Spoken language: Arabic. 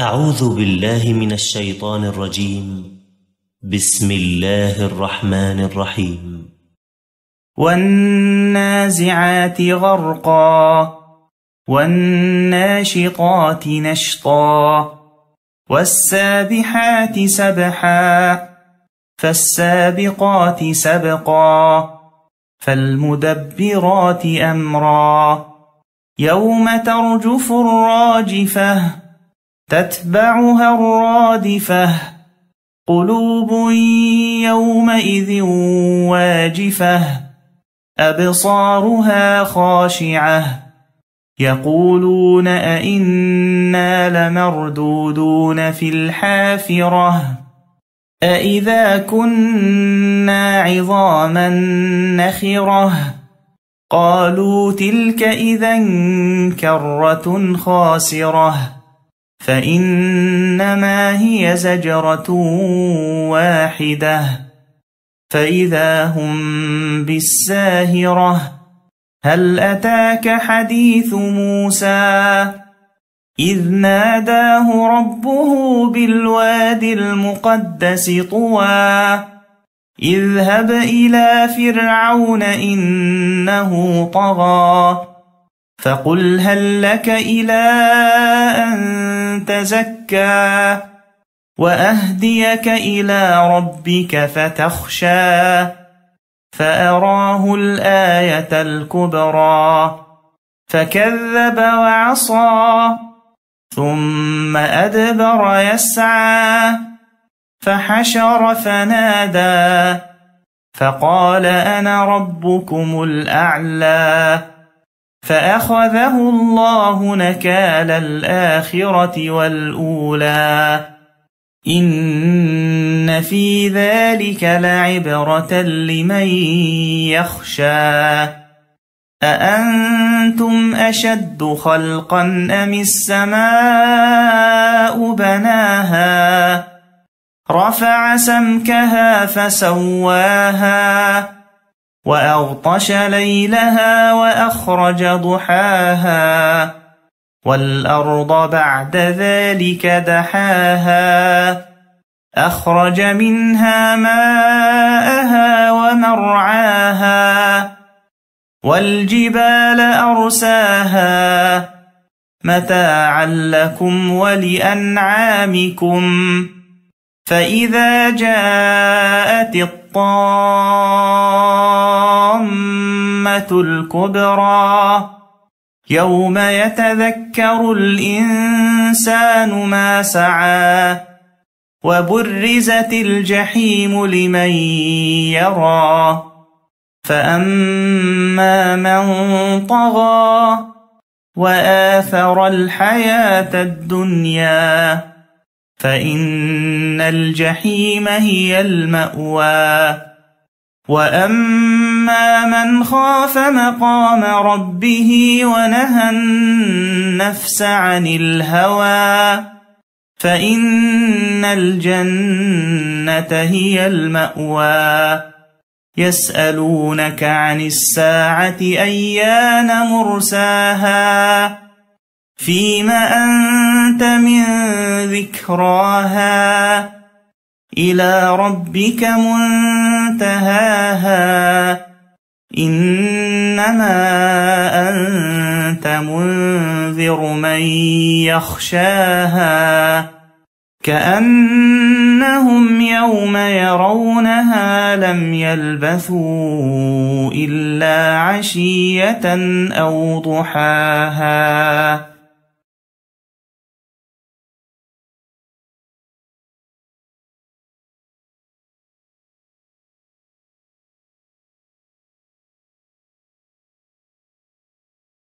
أعوذ بالله من الشيطان الرجيم بسم الله الرحمن الرحيم والنازعات غرقا والناشطات نشطا والسابحات سبحا فالسابقات سبقا فالمدبرات أمرا يوم ترجف الراجفة تتبعها الرادفة قلوب يومئذ واجفة أبصارها خاشعة يقولون أئنا لمردودون في الحافرة أئذا كنا عظاما نخرة قالوا تلك إذا كرة خاسرة فإنما هي زجرة واحدة فإذا هم بالساهرة هل أتاك حديث موسى إذ ناداه ربه بالواد المقدس طوى اذهب إلى فرعون إنه طغى فقل هل لك إلى أن تزكى وأهديك إلى ربك فتخشى فأراه الآية الكبرى فكذب وعصى ثم أدبر يسعى فحشر فنادى فقال أنا ربكم الأعلى فأخذه الله نكال الآخرة والأولى إن في ذلك لعبرة لمن يخشى أأنتم أشد خلقا أم السماء بناها رفع سمكها فسواها وأغطش ليلها وأخرج ضحاها والأرض بعد ذلك دحاها أخرج منها ماءها ومرعاها والجبال أرساها متاعا لكم ولأنعامكم فإذا جاءت الطاقة الأمة الكبرى يوم يتذكر الإنسان ما سعى وبرزت الجحيم لمن يرى فأما من طغى وآثر الحياة الدنيا فإن الجحيم هي المأوى وأما من خاف مقام ربه ونهى النفس عن الهوى فإن الجنة هي المأوى يسألونك عن الساعة أيان مرساها فيم أنت من ذكراها إلى ربك منذ انتهاها إنما أنت منذر من يخشاها كأنهم يوم يرونها لم يلبثوا إلا عشية أو ضحاها